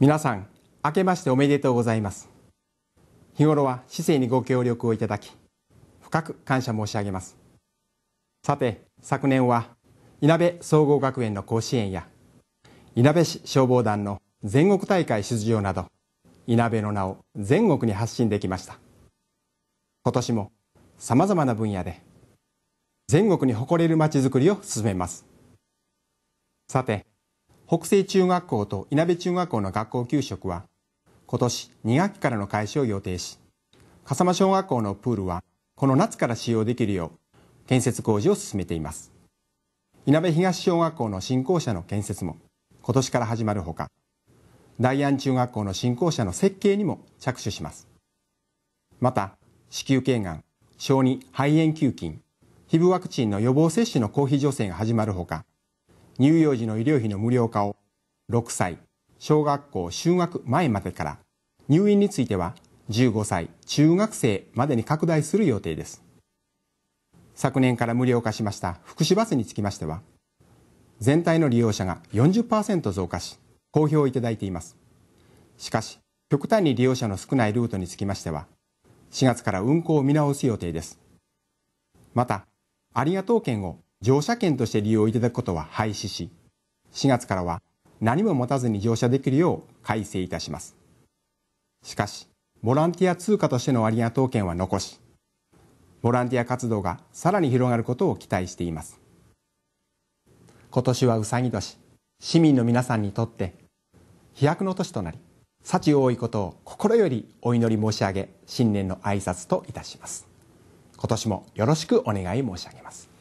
皆さん明けましておめでとうございます日頃は市政にご協力をいただき深く感謝申し上げますさて昨年はいなべ総合学園の甲子園やいなべ市消防団の全国大会出場などいなべの名を全国に発信できました今年もさまざまな分野で全国に誇れるまちづくりを進めますさて北西中学校と稲部中学校の学校給食は、今年2学期からの開始を予定し、笠間小学校のプールは、この夏から使用できるよう、建設工事を進めています。稲部東小学校の新校舎の建設も、今年から始まるほか、大安中学校の新校舎の設計にも着手します。また、子宮頸がん、小児肺炎球菌、皮膚ワクチンの予防接種の公費助成が始まるほか、乳幼児の医療費の無料化を6歳、小学校就学前までから入院については15歳、中学生までに拡大する予定です。昨年から無料化しました福祉バスにつきましては、全体の利用者が40%増加し、好評いただいています。しかし、極端に利用者の少ないルートにつきましては、4月から運行を見直す予定です。また、ありがとう券を乗車券として利用いただくことは廃止し、4月からは何も持たずに乗車できるよう改正いたします。しかし、ボランティア通貨としての割合当権は残し、ボランティア活動がさらに広がることを期待しています。今年はうさぎ年、市民の皆さんにとって飛躍の年となり、幸多いことを心よりお祈り申し上げ、新年の挨拶といたします。今年もよろしくお願い申し上げます。